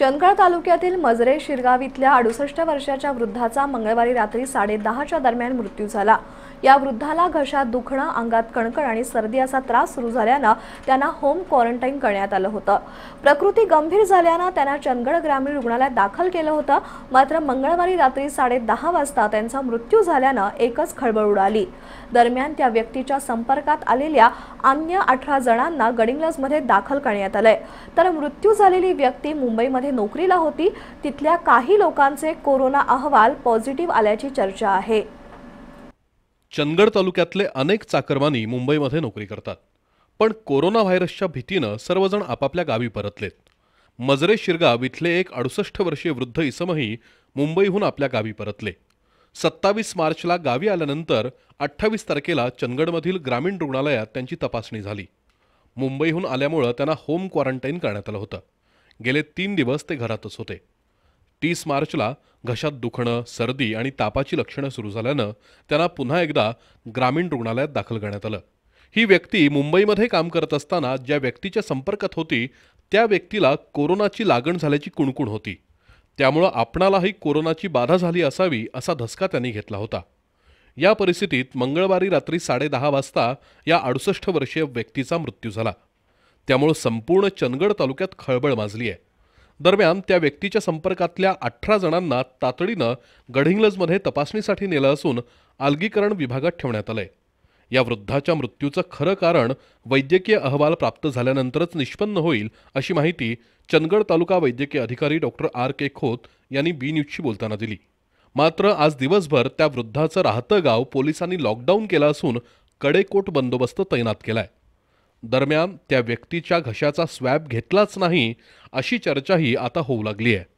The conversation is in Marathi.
चंदगड तालुक्यातील मजरे शिरगाव इथल्या अडुसष्ट वर्षाच्या वृद्धाचा मंगळवारी रात्री साडेदहाच्या दरम्यान मृत्यू झाला या वृद्धाला घशात दुखणं अंगात कणकण आणि सर्दी असा त्रास सुरू झाल्यानं त्यांना होम क्वारंटाईन करण्यात आलं होतं प्रकृती गंभीर झाल्यानं त्यांना चंदगड ग्रामीण रुग्णालयात दाखल केलं होतं मात्र मंगळवारी रात्री साडेदहा वाजता त्यांचा मृत्यू झाल्यानं एकच खळबळ उडाली दरम्यान त्या व्यक्तीच्या संपर्कात आलेल्या अन्य अठरा जणांना गडिंग्लजमध्ये दाखल करण्यात आलंय तर मृत्यू झालेली व्यक्ती मुंबईमध्ये मध्ये नोकरीला होती तिथल्या काही लोकांचे कोरोना अहवाल पॉझिटिव्ह आल्याची चर्चा आहे चंदगड तालुक्यातले अनेक चाकरमानी मुंबईमध्ये नोकरी करतात पण कोरोना व्हायरसच्या भीतीनं सर्वजण आपापल्या गावी परतलेत मजरे शिरगाव इथले एक अडुसष्ट वर्षीय वृद्ध इसमही मुंबईहून आपल्या गावी परतले सत्तावीस मार्चला गावी आल्यानंतर अठ्ठावीस तारखेला चंदगडमधील ग्रामीण रुग्णालयात त्यांची तपासणी झाली मुंबईहून आल्यामुळं त्यांना होम क्वारंटाईन करण्यात आलं होतं गेले तीन दिवस ते घरातच होते तीस मार्चला घशात दुखणं सर्दी आणि तापाची लक्षणं सुरू झाल्यानं त्यांना पुन्हा एकदा ग्रामीण रुग्णालयात दाखल करण्यात आलं ही व्यक्ती मुंबईमध्ये काम करत असताना ज्या व्यक्तीच्या संपर्कात होती त्या व्यक्तीला कोरोनाची लागण झाल्याची कुणकुण होती त्यामुळं आपणालाही कोरोनाची बाधा झाली असावी असा धसका त्यांनी घेतला होता या परिस्थितीत मंगळवारी रात्री साडेदहा वाजता या अडुसष्ट वर्षीय व्यक्तीचा मृत्यू झाला त्यामुळं संपूर्ण चंदगड तालुक्यात खळबळ माजली आहे दरम्यान त्या व्यक्तीच्या संपर्कातल्या अठरा जणांना तातडीनं गडहिंग्लजमध्ये तपासणीसाठी नेलं असून अलगीकरण विभागात ठेवण्यात आलंय या वृद्धाच्या मृत्यूचं खरं कारण वैद्यकीय अहवाल प्राप्त झाल्यानंतरच निष्पन्न होईल अशी माहिती चंदगड तालुका वैद्यकीय अधिकारी डॉक्टर आर के खोत यांनी बी न्यूजशी बोलताना दिली मात्र आज दिवसभर त्या वृद्धाचं राहतं गाव पोलिसांनी लॉकडाऊन केलं असून कडेकोट बंदोबस्त तैनात केलाय दरम्यान त्या व्यक्तीच्या घशाचा स्वॅब घेतलाच नाही अशी चर्चाही आता होऊ लागली आहे